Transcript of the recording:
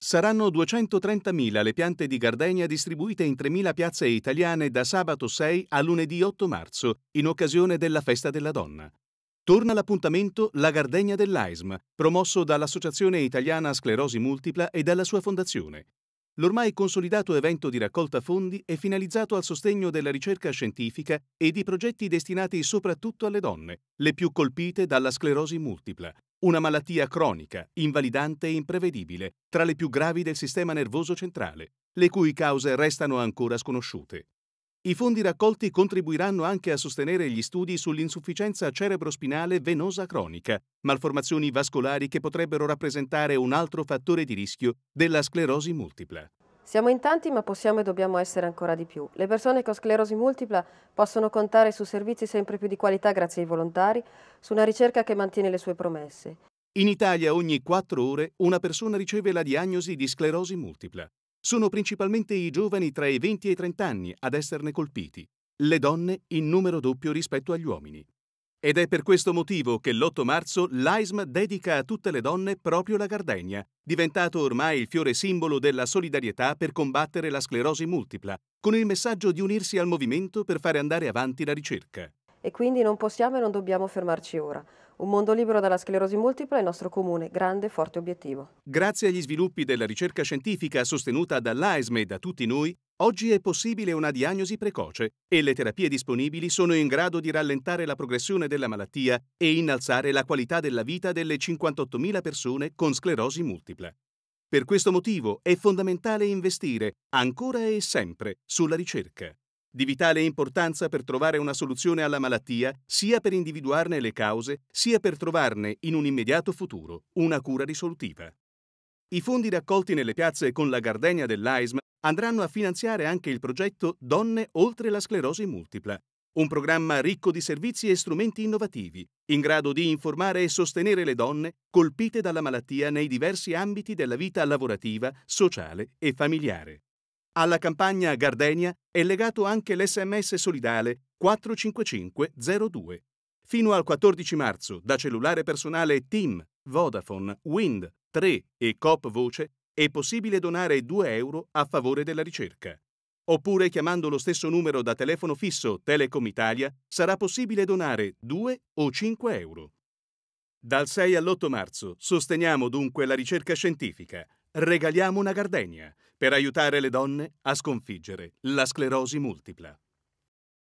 Saranno 230.000 le piante di gardenia distribuite in 3.000 piazze italiane da sabato 6 a lunedì 8 marzo, in occasione della Festa della Donna. Torna l'appuntamento La Gardegna dell'AISM, promosso dall'Associazione Italiana Sclerosi Multipla e dalla sua fondazione. L'ormai consolidato evento di raccolta fondi è finalizzato al sostegno della ricerca scientifica e di progetti destinati soprattutto alle donne, le più colpite dalla sclerosi multipla una malattia cronica, invalidante e imprevedibile, tra le più gravi del sistema nervoso centrale, le cui cause restano ancora sconosciute. I fondi raccolti contribuiranno anche a sostenere gli studi sull'insufficienza cerebrospinale venosa cronica, malformazioni vascolari che potrebbero rappresentare un altro fattore di rischio della sclerosi multipla. Siamo in tanti ma possiamo e dobbiamo essere ancora di più. Le persone con sclerosi multipla possono contare su servizi sempre più di qualità grazie ai volontari, su una ricerca che mantiene le sue promesse. In Italia ogni 4 ore una persona riceve la diagnosi di sclerosi multipla. Sono principalmente i giovani tra i 20 e i 30 anni ad esserne colpiti, le donne in numero doppio rispetto agli uomini. Ed è per questo motivo che l'8 marzo l'AISM dedica a tutte le donne proprio la gardenia, diventato ormai il fiore simbolo della solidarietà per combattere la sclerosi multipla, con il messaggio di unirsi al movimento per fare andare avanti la ricerca. E quindi non possiamo e non dobbiamo fermarci ora. Un mondo libero dalla sclerosi multipla è il nostro comune, grande e forte obiettivo. Grazie agli sviluppi della ricerca scientifica sostenuta dall'AISM e da tutti noi, Oggi è possibile una diagnosi precoce e le terapie disponibili sono in grado di rallentare la progressione della malattia e innalzare la qualità della vita delle 58.000 persone con sclerosi multipla. Per questo motivo è fondamentale investire, ancora e sempre, sulla ricerca. Di vitale importanza per trovare una soluzione alla malattia, sia per individuarne le cause, sia per trovarne, in un immediato futuro, una cura risolutiva. I fondi raccolti nelle piazze con la gardenia dell'AISM andranno a finanziare anche il progetto Donne oltre la sclerosi multipla, un programma ricco di servizi e strumenti innovativi, in grado di informare e sostenere le donne colpite dalla malattia nei diversi ambiti della vita lavorativa, sociale e familiare. Alla campagna Gardenia è legato anche l'SMS solidale 45502. Fino al 14 marzo, da cellulare personale TIM, Vodafone, Wind, 3 e COP Voce è possibile donare 2 euro a favore della ricerca. Oppure chiamando lo stesso numero da telefono fisso Telecom Italia sarà possibile donare 2 o 5 euro. Dal 6 all'8 marzo sosteniamo dunque la ricerca scientifica. Regaliamo una gardenia per aiutare le donne a sconfiggere la sclerosi multipla.